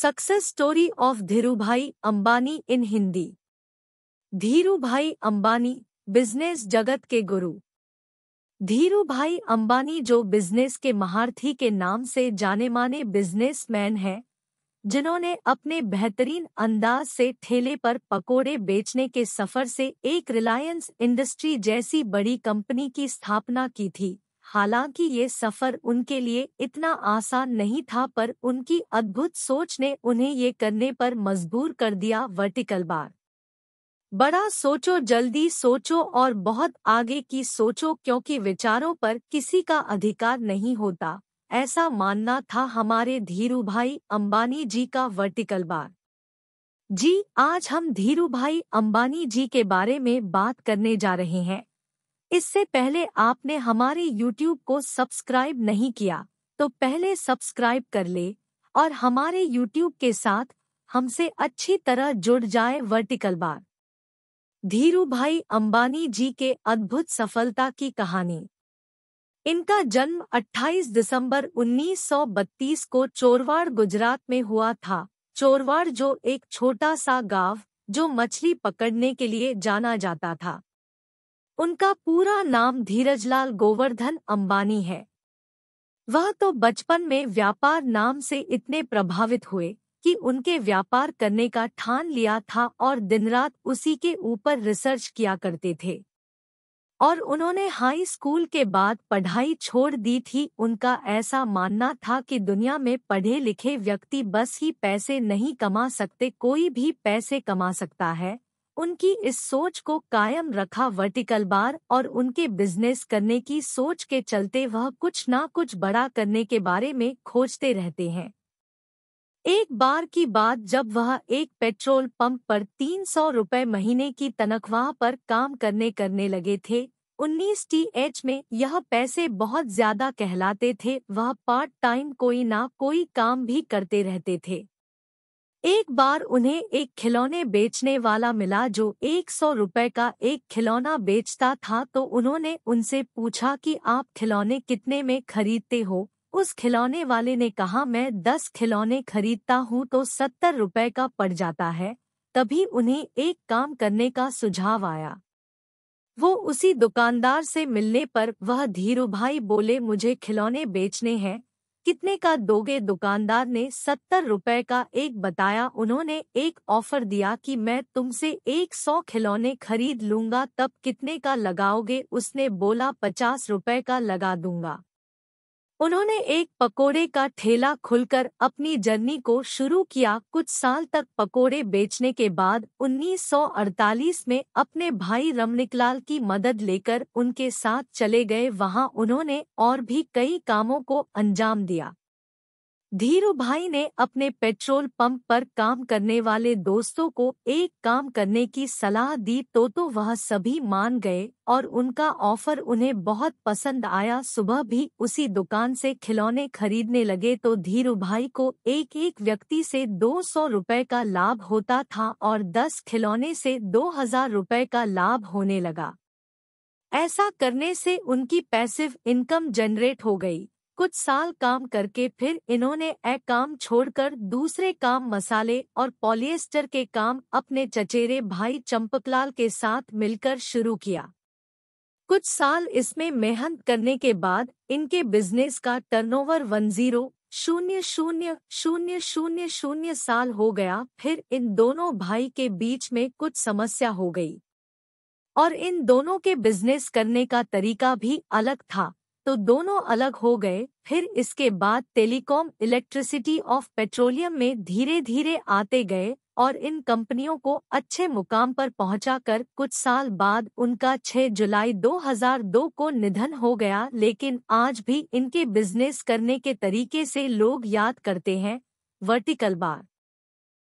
success story of Dhirubhai Ambani in Hindi Dhirubhai Ambani business जगत के गुरु धीरूभाई अंबानी जो बिजनेस के महारथी के नाम से जाने माने बिजनेसमैन हैं जिन्होंने अपने बेहतरीन अंदाज से ठेले पर पकोड़े बेचने के सफर से एक रिलायंस इंडस्ट्री जैसी बड़ी कंपनी की स्थापना की थी हालांकि ये सफर उनके लिए इतना आसान नहीं था पर उनकी अद्भुत सोच ने उन्हें ये करने पर मजबूर कर दिया वर्टिकल बार बड़ा सोचो जल्दी सोचो और बहुत आगे की सोचो क्योंकि विचारों पर किसी का अधिकार नहीं होता ऐसा मानना था हमारे धीरू भाई अम्बानी जी का वर्टिकल बार जी आज हम धीरू भाई अम्बानी जी के बारे में बात करने जा रहे हैं इससे पहले आपने हमारे YouTube को सब्सक्राइब नहीं किया तो पहले सब्सक्राइब कर ले और हमारे YouTube के साथ हमसे अच्छी तरह जुड़ जाए वर्टिकल बार धीरू भाई अम्बानी जी के अद्भुत सफलता की कहानी इनका जन्म 28 दिसंबर 1932 को चोरवाड़ गुजरात में हुआ था चोरवाड़ जो एक छोटा सा गांव जो मछली पकड़ने के लिए जाना जाता था उनका पूरा नाम धीरजलाल गोवर्धन अंबानी है वह तो बचपन में व्यापार नाम से इतने प्रभावित हुए कि उनके व्यापार करने का ठान लिया था और दिन रात उसी के ऊपर रिसर्च किया करते थे और उन्होंने हाई स्कूल के बाद पढ़ाई छोड़ दी थी उनका ऐसा मानना था कि दुनिया में पढ़े लिखे व्यक्ति बस ही पैसे नहीं कमा सकते कोई भी पैसे कमा सकता है उनकी इस सोच को कायम रखा वर्टिकल बार और उनके बिजनेस करने की सोच के चलते वह कुछ ना कुछ बड़ा करने के बारे में खोजते रहते हैं एक बार की बात जब वह एक पेट्रोल पंप पर तीन सौ रुपये महीने की तनख्वाह पर काम करने करने लगे थे उन्नीस टी एच में यह पैसे बहुत ज्यादा कहलाते थे वह पार्ट टाइम कोई ना कोई काम भी करते रहते थे एक बार उन्हें एक खिलौने बेचने वाला मिला जो एक सौ रुपये का एक खिलौना बेचता था तो उन्होंने उनसे पूछा कि आप खिलौने कितने में खरीदते हो उस खिलौने वाले ने कहा मैं दस खिलौने खरीदता हूँ तो सत्तर रुपये का पड़ जाता है तभी उन्हें एक काम करने का सुझाव आया वो उसी दुकानदार से मिलने पर वह धीरूभाई बोले मुझे खिलौने बेचने हैं कितने का दोगे दुकानदार ने सत्तर रुपए का एक बताया उन्होंने एक ऑफर दिया कि मैं तुमसे एक सौ खिलौने खरीद लूंगा तब कितने का लगाओगे उसने बोला पचास रुपए का लगा दूंगा उन्होंने एक पकोड़े का ठेला खुलकर अपनी जर्नी को शुरू किया कुछ साल तक पकोड़े बेचने के बाद 1948 में अपने भाई रमनिकलाल की मदद लेकर उनके साथ चले गए वहां उन्होंने और भी कई कामों को अंजाम दिया धीरू भाई ने अपने पेट्रोल पंप पर काम करने वाले दोस्तों को एक काम करने की सलाह दी तो तो वह सभी मान गए और उनका ऑफर उन्हें बहुत पसंद आया सुबह भी उसी दुकान से खिलौने खरीदने लगे तो धीरू भाई को एक एक व्यक्ति से दो सौ रुपये का लाभ होता था और दस खिलौने से दो हजार रुपये का लाभ होने लगा ऐसा करने से उनकी पैसिव इनकम जनरेट हो गई कुछ साल काम करके फिर इन्होंने ए काम छोड़कर दूसरे काम मसाले और पॉलिएस्टर के काम अपने चचेरे भाई चंपकलाल के साथ मिलकर शुरू किया कुछ साल इसमें मेहनत करने के बाद इनके बिजनेस का टर्नओवर वन जीरो शून्य शून्य शून्य शून्य शून्य साल हो गया फिर इन दोनों भाई के बीच में कुछ समस्या हो गई और इन दोनों के बिजनेस करने का तरीका भी अलग था तो दोनों अलग हो गए फिर इसके बाद टेलीकॉम इलेक्ट्रिसिटी ऑफ पेट्रोलियम में धीरे धीरे आते गए और इन कंपनियों को अच्छे मुकाम पर पहुंचाकर कुछ साल बाद उनका 6 जुलाई 2002 को निधन हो गया लेकिन आज भी इनके बिजनेस करने के तरीके से लोग याद करते हैं वर्टिकल बार